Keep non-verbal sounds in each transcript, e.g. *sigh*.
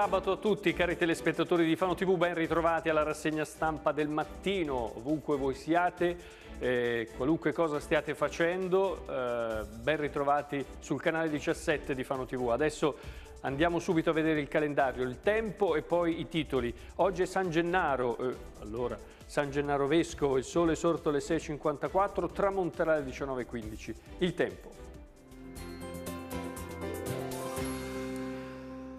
sabato a tutti cari telespettatori di Fano TV, ben ritrovati alla rassegna stampa del mattino, ovunque voi siate, eh, qualunque cosa stiate facendo, eh, ben ritrovati sul canale 17 di Fano TV. Adesso andiamo subito a vedere il calendario, il tempo e poi i titoli. Oggi è San Gennaro, eh, allora San Gennaro Vescovo, il sole sorto alle 6.54, tramonterà alle 19.15. Il tempo.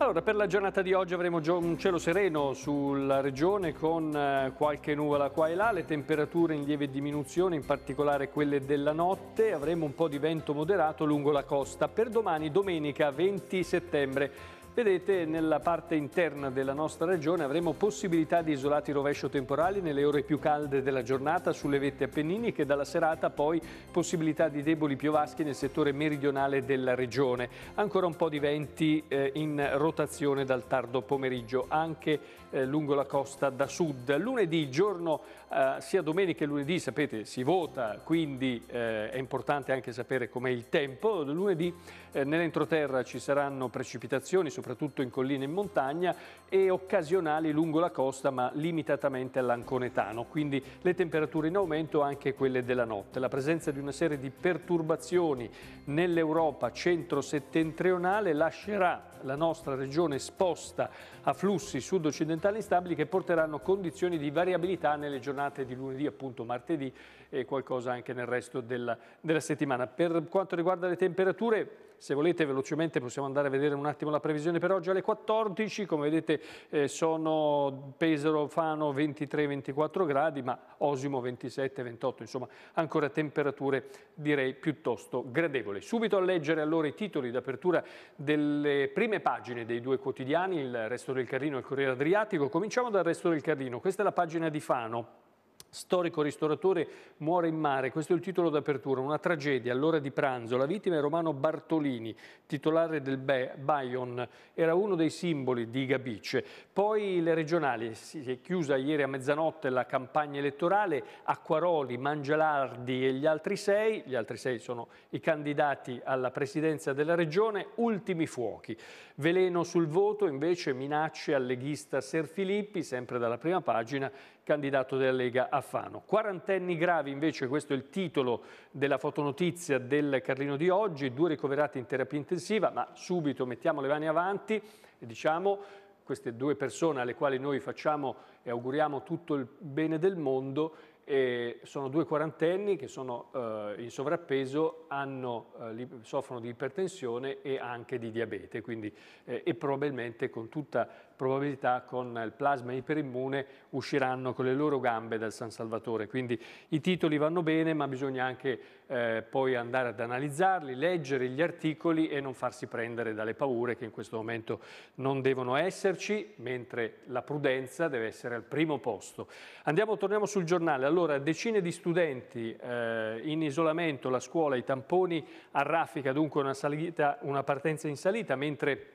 Allora, per la giornata di oggi avremo un cielo sereno sulla regione con eh, qualche nuvola qua e là, le temperature in lieve diminuzione, in particolare quelle della notte, avremo un po' di vento moderato lungo la costa. Per domani, domenica 20 settembre, Vedete, nella parte interna della nostra regione avremo possibilità di isolati rovescio temporali nelle ore più calde della giornata sulle vette appenniniche, dalla serata poi possibilità di deboli piovaschi nel settore meridionale della regione. Ancora un po' di venti eh, in rotazione dal tardo pomeriggio, anche eh, lungo la costa da sud. Lunedì, giorno eh, sia domenica che lunedì, sapete, si vota, quindi eh, è importante anche sapere com'è il tempo. Lunedì eh, nell'entroterra ci saranno precipitazioni, soprattutto in colline e in montagna, e occasionali lungo la costa, ma limitatamente all'anconetano. Quindi le temperature in aumento, anche quelle della notte. La presenza di una serie di perturbazioni nell'Europa centro-settentrionale lascerà la nostra regione esposta a flussi sud-occidentali instabili che porteranno condizioni di variabilità nelle giornate di lunedì, appunto martedì e qualcosa anche nel resto della, della settimana. Per quanto riguarda le temperature, se volete velocemente possiamo andare a vedere un attimo la previsione per oggi alle 14, come vedete eh, sono Pesaro, Fano 23-24 gradi, ma Osimo 27-28, insomma ancora temperature direi piuttosto gradevoli. Subito a leggere allora i titoli d'apertura delle prime pagine dei due quotidiani, il Resto del Carlino e il Corriere Adriatico. Cominciamo dal Resto del Carlino, questa è la pagina di Fano. Storico ristoratore muore in mare, questo è il titolo d'apertura, una tragedia all'ora di pranzo. La vittima è Romano Bartolini, titolare del Bayon, era uno dei simboli di Gabice. Poi le regionali, si è chiusa ieri a mezzanotte la campagna elettorale, Acquaroli, Mangialardi e gli altri sei, gli altri sei sono i candidati alla presidenza della regione, ultimi fuochi. Veleno sul voto invece minacce al leghista Ser Filippi, sempre dalla prima pagina, candidato della Lega a Fano. Quarantenni gravi invece, questo è il titolo della fotonotizia del Carlino di oggi, due ricoverati in terapia intensiva, ma subito mettiamo le mani avanti e diciamo queste due persone alle quali noi facciamo e auguriamo tutto il bene del mondo e eh, sono due quarantenni che sono eh, in sovrappeso, hanno, eh, soffrono di ipertensione e anche di diabete, quindi, eh, e probabilmente con tutta probabilità con il plasma iperimmune usciranno con le loro gambe dal San Salvatore. Quindi i titoli vanno bene ma bisogna anche eh, poi andare ad analizzarli, leggere gli articoli e non farsi prendere dalle paure che in questo momento non devono esserci, mentre la prudenza deve essere al primo posto. Andiamo, torniamo sul giornale. Allora, decine di studenti eh, in isolamento, la scuola, i tamponi a raffica, dunque una, salita, una partenza in salita, mentre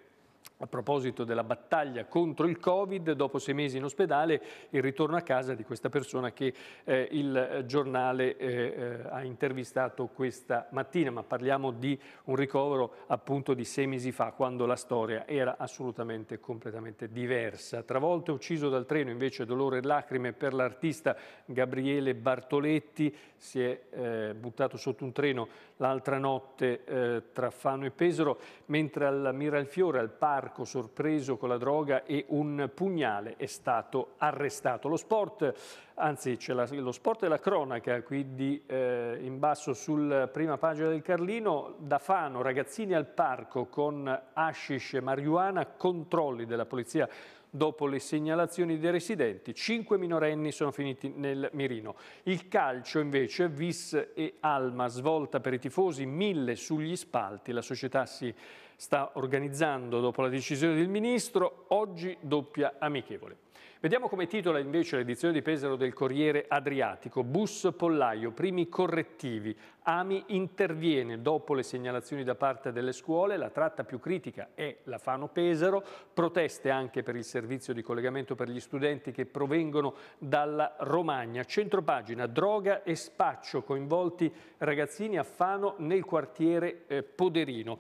a proposito della battaglia contro il Covid, dopo sei mesi in ospedale, il ritorno a casa di questa persona che eh, il giornale eh, eh, ha intervistato questa mattina, ma parliamo di un ricovero appunto di sei mesi fa, quando la storia era assolutamente completamente diversa. Travolto e ucciso dal treno invece dolore e lacrime per l'artista Gabriele Bartoletti, si è eh, buttato sotto un treno l'altra notte eh, tra Fano e Pesaro, mentre al Miralfiore, al parco, sorpreso con la droga e un pugnale, è stato arrestato. Lo sport anzi c'è lo sport e la cronaca qui eh, in basso sulla prima pagina del Carlino, da Fano, ragazzini al parco con hashish e marijuana, controlli della polizia dopo le segnalazioni dei residenti, cinque minorenni sono finiti nel mirino. Il calcio invece, Vis e Alma, svolta per i tifosi, mille sugli spalti, la società si sta organizzando dopo la decisione del ministro, oggi doppia amichevole. Vediamo come titola invece l'edizione di Pesaro del Corriere Adriatico. Bus Pollaio, primi correttivi. Ami interviene dopo le segnalazioni da parte delle scuole. La tratta più critica è la Fano Pesaro. Proteste anche per il servizio di collegamento per gli studenti che provengono dalla Romagna. Centropagina, droga e spaccio coinvolti ragazzini a Fano nel quartiere eh, Poderino.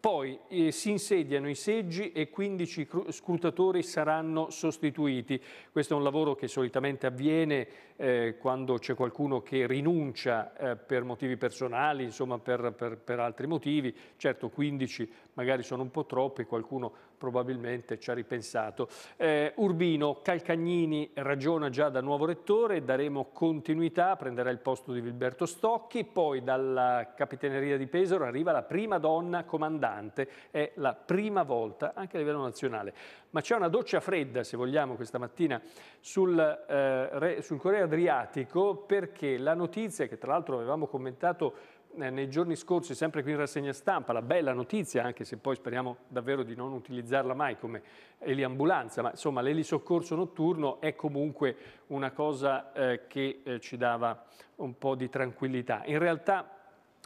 Poi eh, si insediano i seggi e 15 scrutatori saranno sostituiti. Questo è un lavoro che solitamente avviene eh, quando c'è qualcuno che rinuncia eh, per motivi personali, insomma per, per, per, altri motivi. Certo 15 magari sono un po' troppi, qualcuno probabilmente ci ha ripensato. Eh, Urbino Calcagnini ragiona già da nuovo rettore, daremo continuità, prenderà il posto di Vilberto Stocchi, poi dalla Capitaneria di Pesaro arriva la prima donna comandante abbondante, è la prima volta anche a livello nazionale. Ma c'è una doccia fredda, se vogliamo, questa mattina sul, eh, sul Corriere Adriatico perché la notizia che tra l'altro avevamo commentato eh, nei giorni scorsi, sempre qui in rassegna stampa, la bella notizia, anche se poi speriamo davvero di non utilizzarla mai come eliambulanza, ma insomma l'elisoccorso notturno è comunque una cosa eh, che eh, ci dava un po' di tranquillità. In realtà,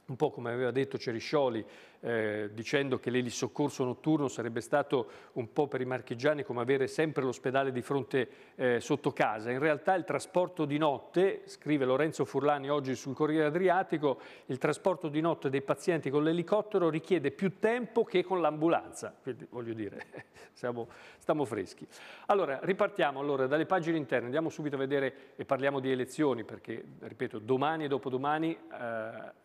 un po' come aveva detto Ceriscioli, eh, dicendo che l'elisoccorso notturno sarebbe stato un po' per i marchigiani come avere sempre l'ospedale di fronte eh, sotto casa. In realtà il trasporto di notte, scrive Lorenzo Furlani oggi sul Corriere Adriatico, il trasporto di notte dei pazienti con l'elicottero richiede più tempo che con l'ambulanza. Quindi voglio dire, *laughs* siamo, stiamo freschi. Allora, ripartiamo allora dalle pagine interne, andiamo subito a vedere e parliamo di elezioni perché, ripeto, domani e dopodomani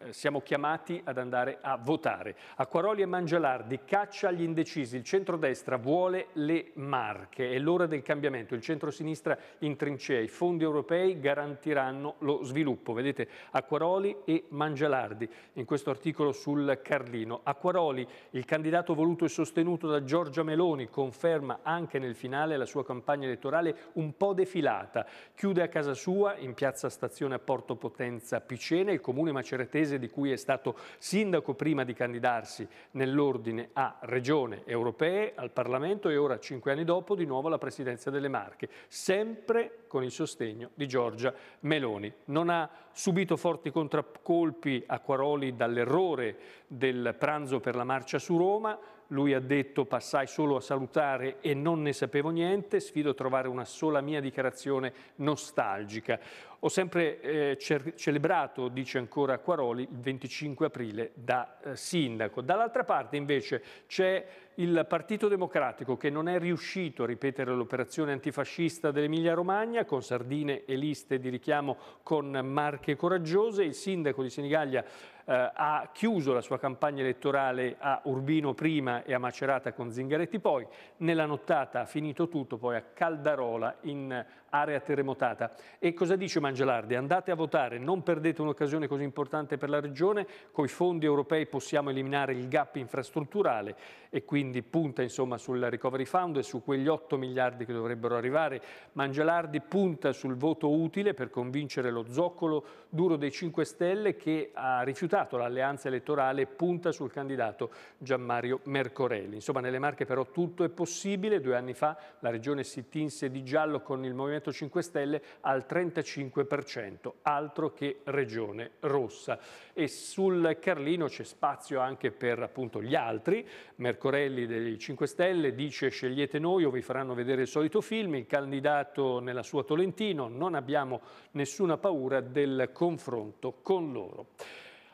eh, siamo chiamati ad andare a votare. Acquaroli e Mangialardi, caccia agli indecisi, il centrodestra vuole le marche, è l'ora del cambiamento, il centrosinistra in trincea, i fondi europei garantiranno lo sviluppo. Vedete Acquaroli e Mangialardi in questo articolo sul Carlino. Acquaroli, il candidato voluto e sostenuto da Giorgia Meloni, conferma anche nel finale la sua campagna elettorale un po' defilata. Chiude a casa sua, in piazza Stazione a Porto Potenza Picena, il comune maceretese di cui è stato sindaco prima di candidarsi candidarsi nell'ordine a regione europee, al Parlamento e ora, cinque anni dopo, di nuovo alla Presidenza delle Marche, sempre con il sostegno di Giorgia Meloni. Non ha subito forti contraccolpi a Quaroli dall'errore del pranzo per la marcia su Roma, lui ha detto passai solo a salutare e non ne sapevo niente, sfido a trovare una sola mia dichiarazione nostalgica. Ho sempre eh, celebrato, dice ancora Quaroli, il 25 aprile da eh, sindaco. Dall'altra parte invece c'è il Partito Democratico che non è riuscito a ripetere l'operazione antifascista dell'Emilia Romagna con sardine e liste di richiamo con marche coraggiose. Il sindaco di Senigallia eh, ha chiuso la sua campagna elettorale a Urbino prima e a Macerata con Zingaretti poi, nella nottata ha finito tutto poi a Caldarola in area terremotata. E cosa dice Mangialardi? Andate a votare, non perdete un'occasione così importante per la Regione, con i fondi europei possiamo eliminare il gap infrastrutturale e quindi punta insomma sul Recovery Fund e su quegli 8 miliardi che dovrebbero arrivare. Mangialardi punta sul voto utile per convincere lo zoccolo duro dei 5 Stelle che ha rifiutato l'alleanza elettorale e punta sul candidato Gianmario Mercorelli. Insomma nelle Marche però tutto è possibile, due anni fa la Regione si tinse di giallo con il Movimento Movimento 5 Stelle al 35%, altro che regione rossa. E sul Carlino c'è spazio anche per appunto gli altri. Mercorelli dei 5 Stelle dice scegliete noi o vi faranno vedere il solito film, il candidato nella sua Tolentino, non abbiamo nessuna paura del confronto con loro.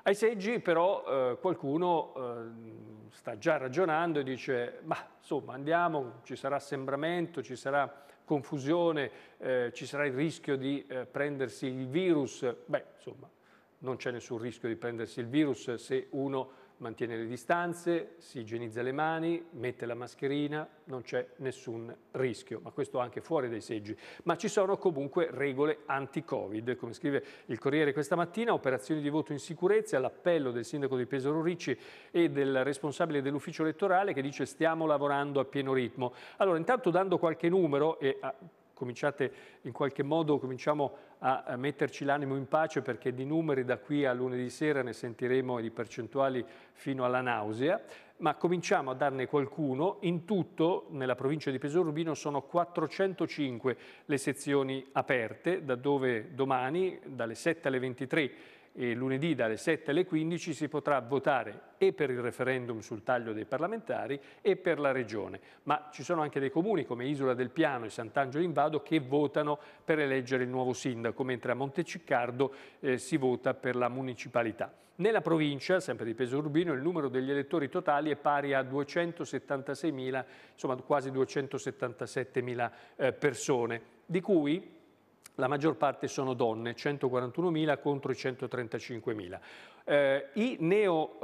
Ai seggi però eh, qualcuno eh, sta già ragionando e dice ma insomma andiamo, ci sarà assembramento, ci sarà confusione, eh, ci sarà il rischio di eh, prendersi il virus, beh insomma non c'è nessun rischio di prendersi il virus se uno mantiene le distanze, si igienizza le mani, mette la mascherina, non c'è nessun rischio, ma questo anche fuori dai seggi. Ma ci sono comunque regole anti-Covid, come scrive il Corriere questa mattina, operazioni di voto in sicurezza, l'appello del sindaco di Pesaro Ricci e del responsabile dell'ufficio elettorale che dice stiamo lavorando a pieno ritmo. Allora intanto dando qualche numero e a, ah, cominciate in qualche modo, cominciamo a metterci l'animo in pace perché di numeri da qui a lunedì sera ne sentiremo di percentuali fino alla nausea, ma cominciamo a darne qualcuno. In tutto nella provincia di Pesaro Rubino sono 405 le sezioni aperte, da dove domani dalle 7 alle 23 e lunedì dalle 7 alle 15 si potrà votare e per il referendum sul taglio dei parlamentari e per la regione, ma ci sono anche dei comuni come Isola del Piano e Sant'Angelo in Vado che votano per eleggere il nuovo sindaco, mentre a Monteciccardo eh, si vota per la municipalità. Nella provincia, sempre di peso urbino, il numero degli elettori totali è pari a 276.000, insomma quasi 277.000 eh, persone, di cui la maggior parte sono donne, 141.000 contro i 135.000. Eh, I neo,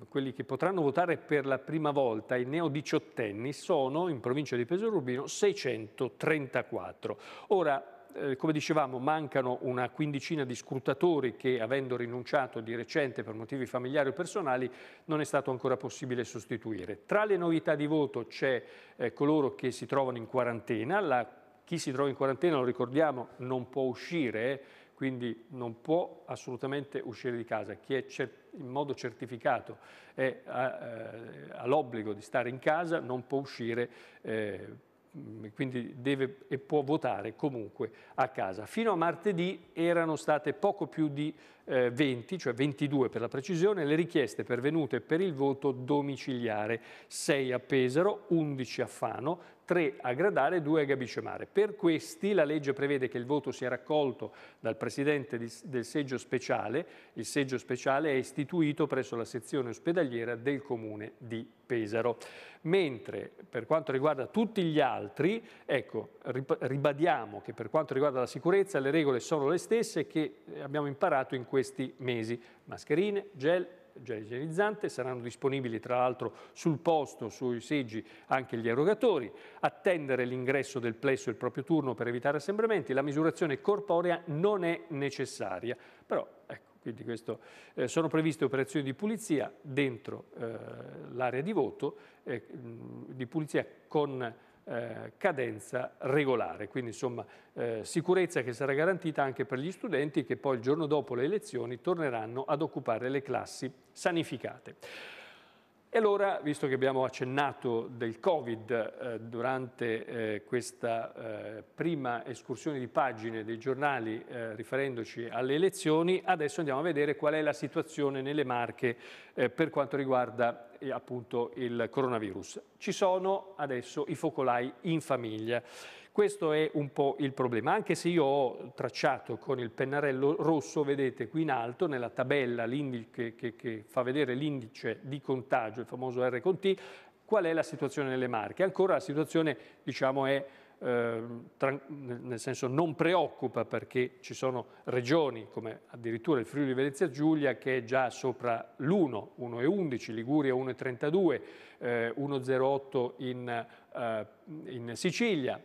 eh, quelli che potranno votare per la prima volta, i neo diciottenni, sono in provincia di Pesaro Urbino 634. Ora, eh, come dicevamo, mancano una quindicina di scrutatori che, avendo rinunciato di recente per motivi familiari o personali, non è stato ancora possibile sostituire. Tra le novità di voto c'è eh, coloro che si trovano in quarantena, la chi si trova in quarantena, lo ricordiamo, non può uscire, quindi non può assolutamente uscire di casa. Chi è in modo certificato è, eh, ha, l'obbligo di stare in casa, non può uscire eh, quindi deve e può votare comunque a casa. Fino a martedì erano state poco più di eh, 20, cioè 22 per la precisione, le richieste pervenute per il voto domiciliare, 6 a Pesaro, 11 a Fano, 3 a Gradare 2 a Gabicemare. Per questi la legge prevede che il voto sia raccolto dal presidente di, del seggio speciale. Il seggio speciale è istituito presso la sezione ospedaliera del comune di Pesaro. Mentre per quanto riguarda tutti gli altri, ecco, ribadiamo che per quanto riguarda la sicurezza le regole sono le stesse che eh, abbiamo imparato in questo questi mesi. Mascherine, gel, gel igienizzante, saranno disponibili tra l'altro sul posto, sui seggi, anche gli erogatori, attendere l'ingresso del plesso e il proprio turno per evitare assembramenti, la misurazione corporea non è necessaria, però ecco, quindi questo, eh, sono previste operazioni di pulizia dentro eh, l'area di voto, eh, di pulizia con eh, cadenza regolare, quindi insomma eh, sicurezza che sarà garantita anche per gli studenti che poi il giorno dopo le elezioni torneranno ad occupare le classi sanificate. E allora, visto che abbiamo accennato del Covid eh, durante eh, questa eh, prima escursione di pagine dei giornali eh, riferendoci alle elezioni, adesso andiamo a vedere qual è la situazione nelle Marche per quanto riguarda eh, appunto il coronavirus. Ci sono adesso i focolai in famiglia. Questo è un po' il problema, anche se io ho tracciato con il pennarello rosso, vedete qui in alto, nella tabella che, che, che fa vedere l'indice di contagio, il famoso R con T, qual è la situazione nelle Marche. Ancora la situazione diciamo, è eh, nel senso non preoccupa perché ci sono regioni come addirittura il Friuli Venezia Giulia che è già sopra l'1, 1,11, Liguria 1,32, eh, 1,08 in, eh, in Sicilia,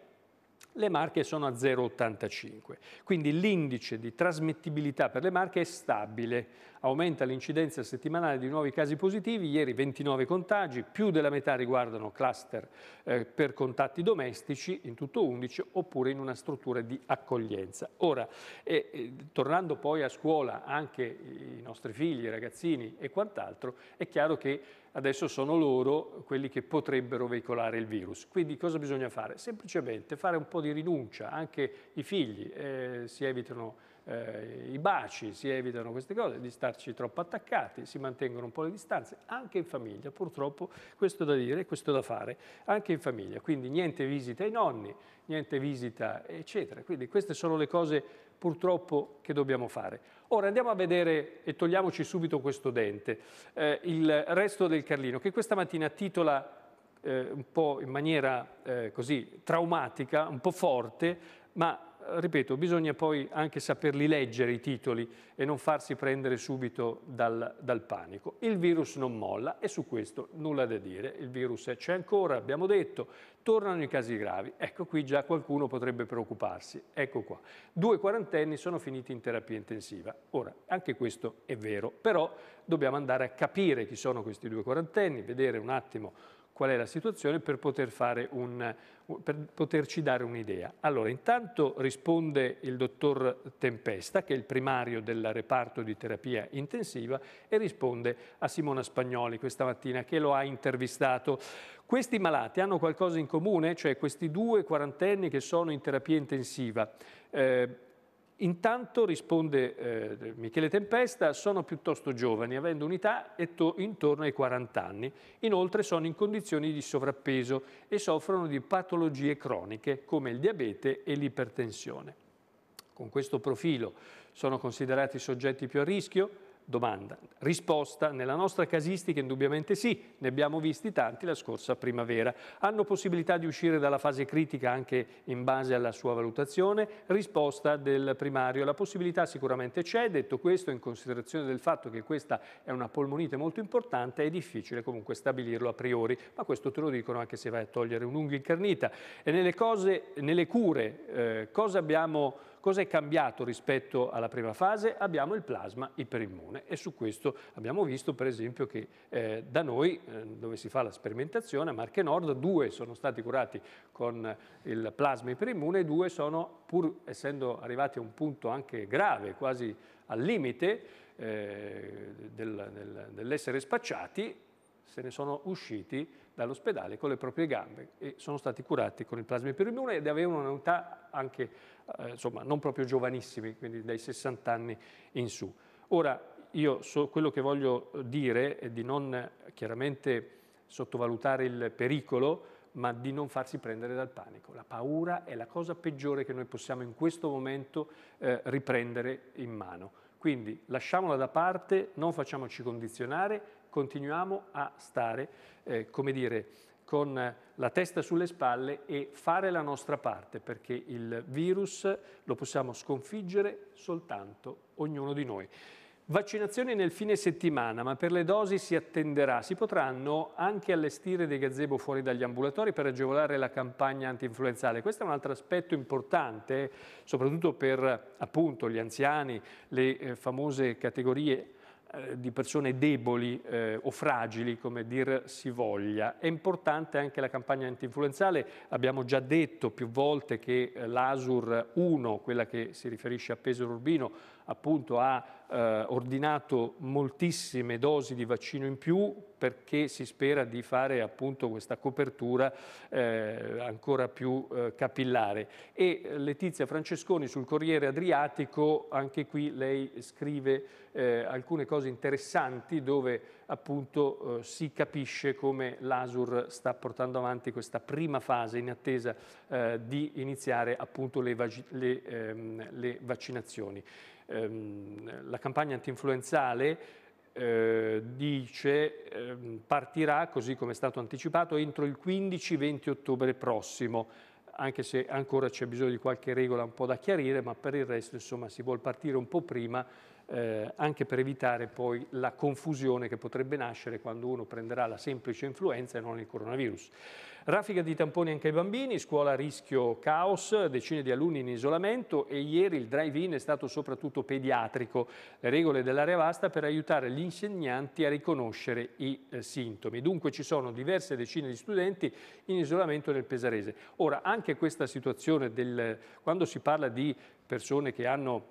le marche sono a 0,85. Quindi l'indice di trasmettibilità per le marche è stabile Aumenta l'incidenza settimanale di nuovi casi positivi, ieri 29 contagi, più della metà riguardano cluster eh, per contatti domestici, in tutto 11, oppure in una struttura di accoglienza. Ora, eh, eh, tornando poi a scuola, anche i nostri figli, i ragazzini e quant'altro, è chiaro che adesso sono loro quelli che potrebbero veicolare il virus. Quindi cosa bisogna fare? Semplicemente fare un po' di rinuncia, anche i figli eh, si evitano eh, i baci, si evitano queste cose, di starci troppo attaccati, si mantengono un po' le distanze, anche in famiglia, purtroppo questo da dire, e questo da fare, anche in famiglia, quindi niente visita ai nonni, niente visita eccetera, quindi queste sono le cose purtroppo che dobbiamo fare. Ora andiamo a vedere e togliamoci subito questo dente, eh, il resto del Carlino che questa mattina titola eh, un po' in maniera eh, così traumatica, un po' forte, ma ripeto, bisogna poi anche saperli leggere i titoli e non farsi prendere subito dal, dal panico. Il virus non molla e su questo nulla da dire, il virus c'è ancora, abbiamo detto, tornano i casi gravi, ecco qui già qualcuno potrebbe preoccuparsi, ecco qua. Due quarantenni sono finiti in terapia intensiva, ora anche questo è vero, però dobbiamo andare a capire chi sono questi due quarantenni, vedere un attimo qual è la situazione per, poter un, per poterci dare un'idea. Allora, intanto risponde il dottor Tempesta, che è il primario del reparto di terapia intensiva, e risponde a Simona Spagnoli questa mattina, che lo ha intervistato. Questi malati hanno qualcosa in comune? Cioè questi due quarantenni che sono in terapia intensiva, eh, Intanto risponde eh, Michele Tempesta, sono piuttosto giovani, avendo un'età intorno ai 40 anni. Inoltre sono in condizioni di sovrappeso e soffrono di patologie croniche come il diabete e l'ipertensione. Con questo profilo sono considerati i soggetti più a rischio? Domanda. Risposta. Nella nostra casistica indubbiamente sì, ne abbiamo visti tanti la scorsa primavera. Hanno possibilità di uscire dalla fase critica anche in base alla sua valutazione? Risposta del primario. La possibilità sicuramente c'è, detto questo in considerazione del fatto che questa è una polmonite molto importante è difficile comunque stabilirlo a priori, ma questo te lo dicono anche se vai a togliere un'unghia incarnita. E nelle, cose, nelle cure eh, cosa abbiamo Cos'è cambiato rispetto alla prima fase? Abbiamo il plasma iperimmune e su questo abbiamo visto per esempio che eh, da noi, eh, dove si fa la sperimentazione, a Marche Nord, due sono stati curati con il plasma iperimmune e due sono, pur essendo arrivati a un punto anche grave, quasi al limite eh, del, del, dell'essere spacciati, se ne sono usciti dall'ospedale con le proprie gambe e sono stati curati con il plasma iperimmune ed avevano un'unità anche eh, insomma, non proprio giovanissimi, quindi dai 60 anni in su. Ora, io so, quello che voglio dire è di non chiaramente sottovalutare il pericolo, ma di non farsi prendere dal panico. La paura è la cosa peggiore che noi possiamo in questo momento eh, riprendere in mano. Quindi lasciamola da parte, non facciamoci condizionare, continuiamo a stare, eh, come dire, con la testa sulle spalle e fare la nostra parte, perché il virus lo possiamo sconfiggere soltanto ognuno di noi. Vaccinazioni nel fine settimana, ma per le dosi si attenderà. Si potranno anche allestire dei gazebo fuori dagli ambulatori per agevolare la campagna antinfluenzale. Questo è un altro aspetto importante, soprattutto per appunto, gli anziani, le eh, famose categorie eh, di persone deboli eh, o fragili, come dir si voglia. È importante anche la campagna antinfluenzale, abbiamo già detto più volte che eh, l'ASUR 1, quella che si riferisce a Pesaro Urbino, appunto ha eh, ordinato moltissime dosi di vaccino in più perché si spera di fare appunto questa copertura eh, ancora più eh, capillare. E Letizia Francesconi sul Corriere Adriatico, anche qui lei scrive eh, alcune cose interessanti dove appunto eh, si capisce come l'ASUR sta portando avanti questa prima fase in attesa eh, di iniziare appunto le, le, ehm, le vaccinazioni ehm, la campagna antinfluenzale eh, dice ehm, partirà, così come è stato anticipato, entro il 15-20 ottobre prossimo, anche se ancora c'è bisogno di qualche regola un po' da chiarire, ma per il resto insomma, si vuole partire un po' prima eh, anche per evitare poi la confusione che potrebbe nascere quando uno prenderà la semplice influenza e non il coronavirus. Raffica di tamponi anche ai bambini, scuola a rischio caos, decine di alunni in isolamento e ieri il drive-in è stato soprattutto pediatrico. Le regole dell'area vasta per aiutare gli insegnanti a riconoscere i eh, sintomi. Dunque ci sono diverse decine di studenti in isolamento nel Pesarese. Ora, anche questa situazione del... quando si parla di persone che, hanno,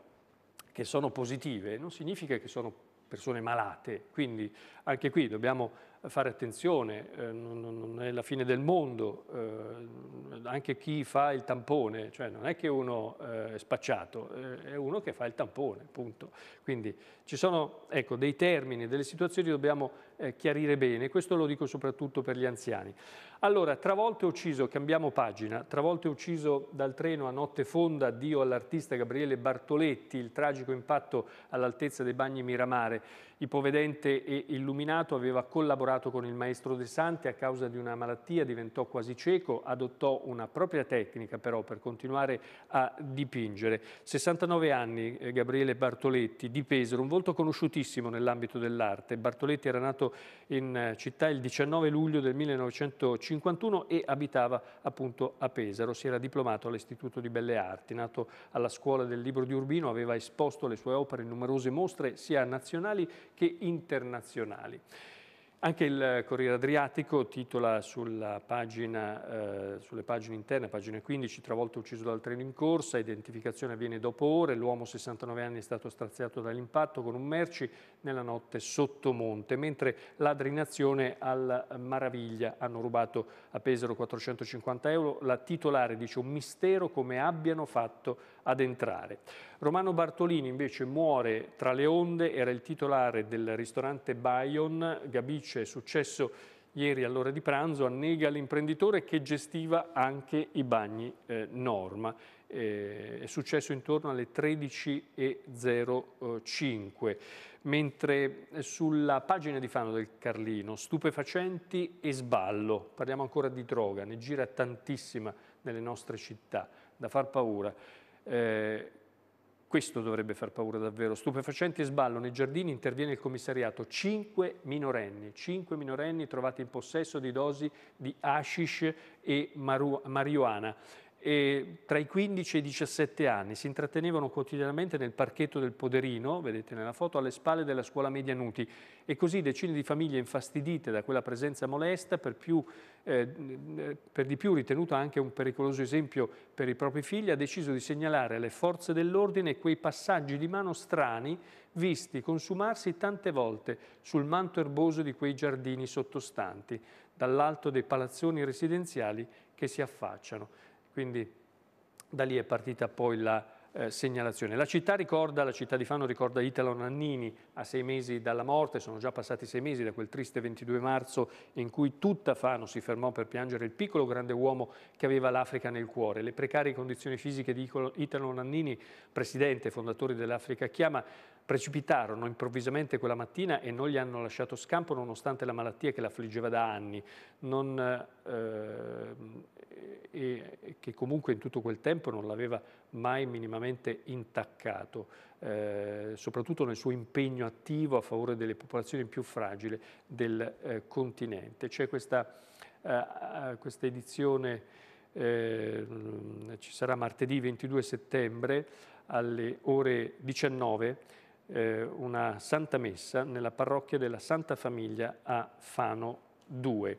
che sono positive, non significa che sono persone malate, quindi anche qui dobbiamo fare attenzione, eh, non è la fine del mondo, eh, anche chi fa il tampone, cioè non è che uno eh, è spacciato, è uno che fa il tampone, punto. Quindi ci sono ecco, dei termini, delle situazioni che dobbiamo chiarire bene, questo lo dico soprattutto per gli anziani. Allora, travolto e ucciso, cambiamo pagina, travolto e ucciso dal treno a notte fonda, Dio all'artista Gabriele Bartoletti, il tragico impatto all'altezza dei bagni Miramare ipovedente e illuminato, aveva collaborato con il maestro De Santi a causa di una malattia, diventò quasi cieco, adottò una propria tecnica però per continuare a dipingere. 69 anni eh, Gabriele Bartoletti di Pesaro, un volto conosciutissimo nell'ambito dell'arte. Bartoletti era nato in eh, città il 19 luglio del 1951 e abitava appunto a Pesaro. Si era diplomato all'Istituto di Belle Arti, nato alla Scuola del Libro di Urbino, aveva esposto le sue opere in numerose mostre sia nazionali che internazionali. Anche il Corriere Adriatico titola pagina, eh, sulle pagine interne, pagina 15, travolto ucciso dal treno in corsa, identificazione avviene dopo ore, l'uomo 69 anni è stato straziato dall'impatto con un merci nella notte sotto monte, mentre ladrinazione al Maraviglia hanno rubato a Pesaro 450 euro, la titolare dice un mistero come abbiano fatto ad entrare. Romano Bartolini invece muore tra le onde, era il titolare del ristorante Bayon, Gabice è successo ieri all'ora di pranzo, annega l'imprenditore che gestiva anche i bagni eh, Norma. Eh, è successo intorno alle 13.05 mentre sulla pagina di Fano del Carlino, stupefacenti e sballo, parliamo ancora di droga, ne gira tantissima nelle nostre città, da far paura. Eh, questo dovrebbe far paura davvero. Stupefacente sballo, nei giardini interviene il commissariato, cinque minorenni, cinque minorenni trovati in possesso di dosi di hashish e marijuana e tra i 15 e i 17 anni si intrattenevano quotidianamente nel parchetto del Poderino, vedete nella foto, alle spalle della scuola media Nuti e così decine di famiglie infastidite da quella presenza molesta, per, più, eh, per di più ritenuta anche un pericoloso esempio per i propri figli, ha deciso di segnalare alle forze dell'ordine quei passaggi di mano strani visti consumarsi tante volte sul manto erboso di quei giardini sottostanti, dall'alto dei palazzoni residenziali che si affacciano. Quindi da lì è partita poi la eh, segnalazione. La città, ricorda, la città di Fano ricorda Italo Nannini a sei mesi dalla morte, sono già passati sei mesi da quel triste 22 marzo in cui tutta Fano si fermò per piangere il piccolo grande uomo che aveva l'Africa nel cuore. Le precarie condizioni fisiche di Italo Nannini, presidente e fondatore dell'Africa Chiama, Precipitarono improvvisamente quella mattina e non gli hanno lasciato scampo nonostante la malattia che l'affliggeva da anni, non, eh, e, che comunque in tutto quel tempo non l'aveva mai minimamente intaccato, eh, soprattutto nel suo impegno attivo a favore delle popolazioni più fragili del eh, continente. C'è questa, eh, questa edizione eh, ci sarà martedì 22 settembre alle ore 19 eh, una santa messa nella parrocchia della Santa Famiglia a Fano 2.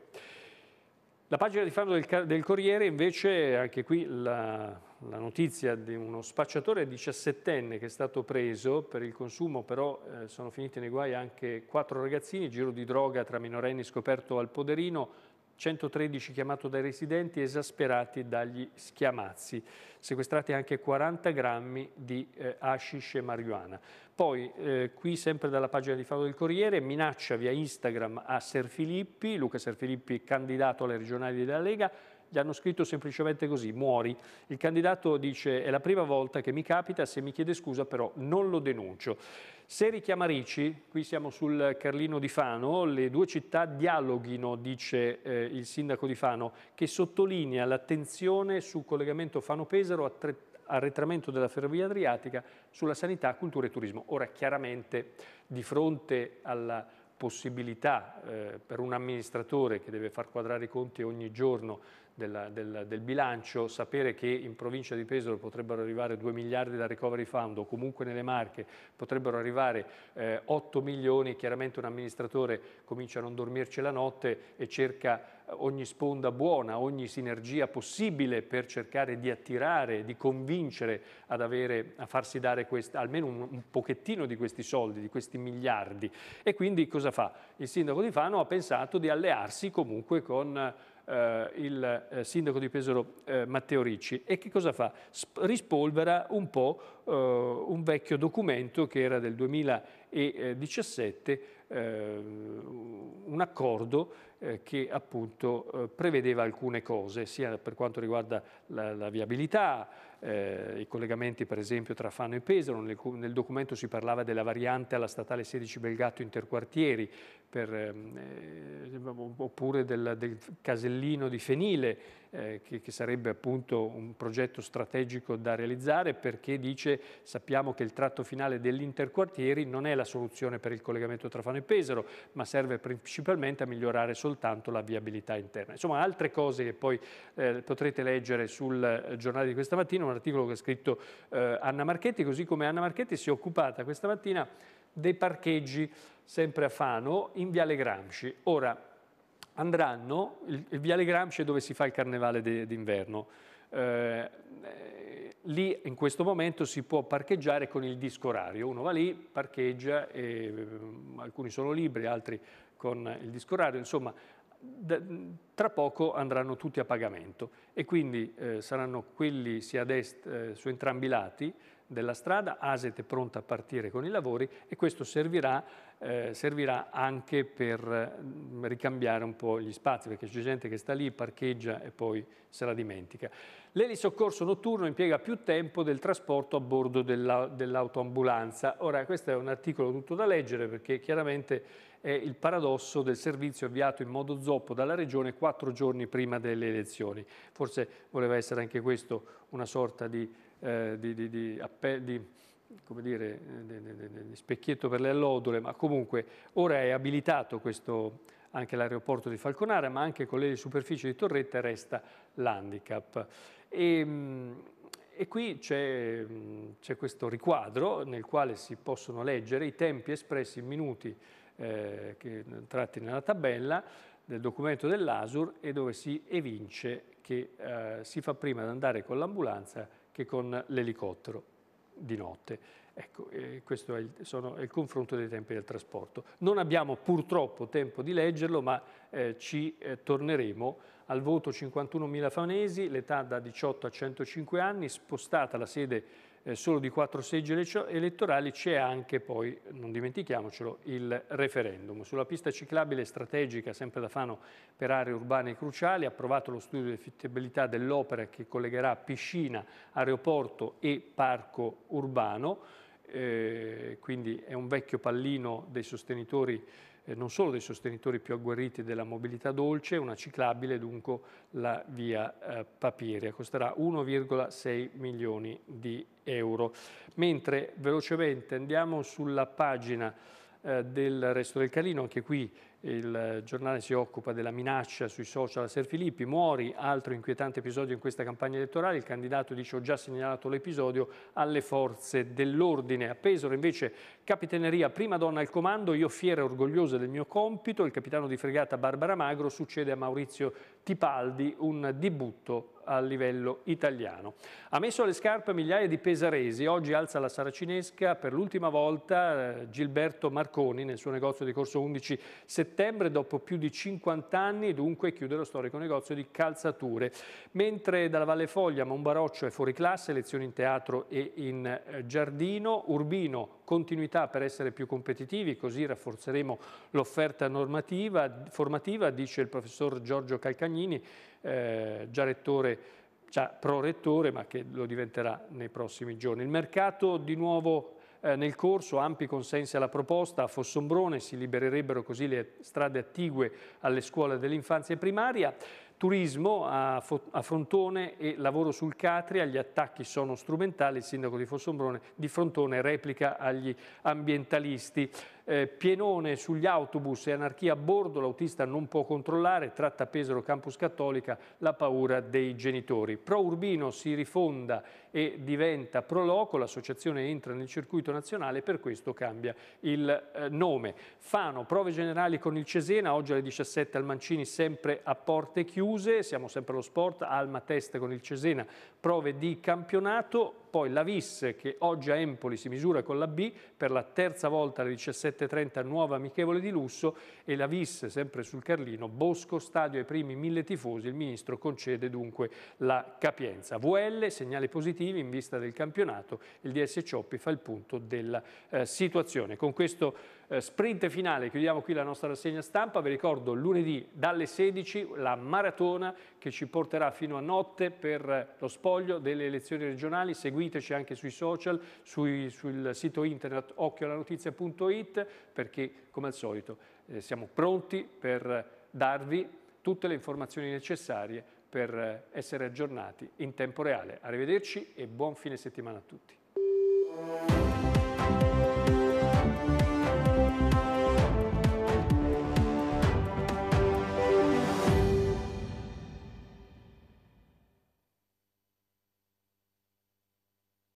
La pagina di Fano del, del Corriere invece, anche qui la, la, notizia di uno spacciatore 17enne che è stato preso per il consumo, però eh, sono finiti nei guai anche quattro ragazzini, giro di droga tra minorenni scoperto al Poderino, 113 chiamato dai residenti esasperati dagli schiamazzi, sequestrati anche 40 grammi di eh, hashish e marijuana. Poi, eh, qui sempre dalla pagina di Fado del Corriere, minaccia via Instagram a Serfilippi, Luca Serfilippi candidato alle regionali della Lega, gli hanno scritto semplicemente così, muori. Il candidato dice è la prima volta che mi capita, se mi chiede scusa però non lo denuncio. Seri Chiamarici, qui siamo sul Carlino di Fano, le due città dialoghino, dice eh, il sindaco di Fano, che sottolinea l'attenzione sul collegamento Fano-Pesaro, arretramento della ferrovia adriatica, sulla sanità, cultura e turismo. Ora chiaramente di fronte alla possibilità eh, per un amministratore che deve far quadrare i conti ogni giorno del, del, del, bilancio, sapere che in provincia di Pesaro potrebbero arrivare 2 miliardi da recovery fund o comunque nelle Marche potrebbero arrivare eh, 8 milioni, chiaramente un amministratore comincia a non dormirci la notte e cerca eh, ogni sponda buona, ogni sinergia possibile per cercare di attirare, di convincere ad avere, a farsi dare quest, almeno un, un, pochettino di questi soldi, di questi miliardi. E quindi cosa fa? Il sindaco di Fano ha pensato di allearsi comunque con eh, il eh, sindaco di Pesaro eh, Matteo Ricci. E che cosa fa? Sp rispolvera un po' eh, un vecchio documento che era del 2017, eh, un accordo eh, che appunto prevedeva alcune cose, sia per quanto riguarda la, la viabilità, eh, i collegamenti per esempio tra Fano e Pesaro, nel, nel, documento si parlava della variante alla statale 16 Belgatto interquartieri, per, ehm, eh, oppure del, del, casellino di Fenile, eh, che, che, sarebbe appunto un progetto strategico da realizzare perché dice sappiamo che il tratto finale dell'interquartieri non è la soluzione per il collegamento tra Fano e Pesaro, ma serve principalmente a migliorare soltanto la viabilità interna. Insomma, altre cose che poi eh, potrete leggere sul eh, giornale di questa mattina, articolo che ha scritto eh, Anna Marchetti, così come Anna Marchetti si è occupata questa mattina dei parcheggi sempre a Fano in Viale Gramsci. Ora, andranno, il, il Viale Gramsci è dove si fa il carnevale d'inverno, eh, lì in questo momento si può parcheggiare con il disco orario, uno va lì, parcheggia, e, eh, alcuni sono libri, altri con il disco orario, insomma tra poco andranno tutti a pagamento e quindi eh, saranno quelli sia a destra, eh, su entrambi i lati della strada, ASET è pronta a partire con i lavori e questo servirà, eh, servirà anche per mm, ricambiare un po' gli spazi, perché c'è gente che sta lì, parcheggia e poi se la dimentica. L'elisoccorso notturno impiega più tempo del trasporto a bordo dell'autoambulanza. Dell Ora, questo è un articolo tutto da leggere perché chiaramente è il paradosso del servizio avviato in modo zoppo dalla Regione quattro giorni prima delle elezioni. Forse voleva essere anche questo una sorta di eh, eh, di, di, di, di come dire, di specchietto per le allodole, ma comunque ora è abilitato questo, anche l'aeroporto di Falconara, ma anche con le superfici di Torretta resta l'handicap. E, ehm, e qui c'è, questo riquadro nel quale si possono leggere i tempi espressi in minuti eh, che, tratti nella tabella del documento dell'ASUR e dove si evince che eh, si fa prima ad andare con l'ambulanza che con l'elicottero di notte. Ecco, eh, questo è il, sono, è il, confronto dei tempi del trasporto. Non abbiamo purtroppo tempo di leggerlo, ma eh, ci eh, torneremo. Al voto 51.000 fanesi, l'età da 18 a 105 anni, spostata la sede eh, solo di quattro seggi elettorali c'è anche poi, non dimentichiamocelo, il referendum. Sulla pista ciclabile strategica, sempre da Fano, per aree urbane cruciali, approvato lo studio di affittibilità dell'opera che collegherà piscina, aeroporto e parco urbano, eh, quindi è un vecchio pallino dei sostenitori eh, non solo dei sostenitori più agguerriti della mobilità dolce, una ciclabile dunque la via eh, Papiria, costerà 1,6 milioni di euro. Mentre velocemente andiamo sulla pagina eh, del Resto del Calino, anche qui il giornale si occupa della minaccia sui social a Ser Filippi, muori, altro inquietante episodio in questa campagna elettorale, il candidato dice ho già segnalato l'episodio alle forze dell'ordine. A Pesaro invece capitaneria, prima donna al comando, io fiera e orgogliosa del mio compito, il capitano di fregata Barbara Magro succede a Maurizio Tipaldi un debutto a livello italiano. Ha messo alle scarpe migliaia di pesaresi, oggi alza la saracinesca per l'ultima volta eh, Gilberto Marconi nel suo negozio di Corso 11 settembre, dopo più di 50 anni, dunque chiude lo storico negozio di calzature. Mentre dalla Valle Foglia, Monbaroccio è fuori classe, lezioni in teatro e in eh, giardino, Urbino continuità per essere più competitivi, così rafforzeremo l'offerta normativa, formativa, dice il professor Giorgio Calcagnini, eh, già rettore già prorettore, ma che lo diventerà nei prossimi giorni. Il mercato di nuovo eh, nel corso, ampi consensi alla proposta, a Fossombrone si libererebbero così le strade attigue alle scuole dell'infanzia e primaria. Turismo a, Frontone e lavoro sul Catria, gli attacchi sono strumentali, il sindaco di Fossombrone di Frontone replica agli ambientalisti eh, pienone sugli autobus e anarchia a bordo, l'autista non può controllare, tratta Pesaro Campus Cattolica, la paura dei genitori. Pro Urbino si rifonda e diventa Pro Loco, l'associazione entra nel circuito nazionale e per questo cambia il eh, nome. Fano, prove generali con il Cesena, oggi alle 17 al Mancini sempre a porte chiuse, siamo sempre allo sport, Alma testa con il Cesena, prove di campionato, poi la Vis che oggi a Empoli si misura con la B per la terza volta alle 17.30 nuova amichevole di lusso e la Vis sempre sul Carlino, Bosco, stadio ai primi mille tifosi, il ministro concede dunque la capienza. VL, segnali positivi in vista del campionato, il DS Cioppi fa il punto della eh, situazione. Con questo eh, sprint finale chiudiamo qui la nostra rassegna stampa, vi ricordo lunedì dalle 16 la maratona che ci porterà fino a notte per eh, lo spoglio delle elezioni regionali, seguite seguiteci anche sui social, sui, sul sito internet occhioalanotizia.it perché come al solito eh, siamo pronti per darvi tutte le informazioni necessarie per eh, essere aggiornati in tempo reale. Arrivederci e buon fine settimana a tutti.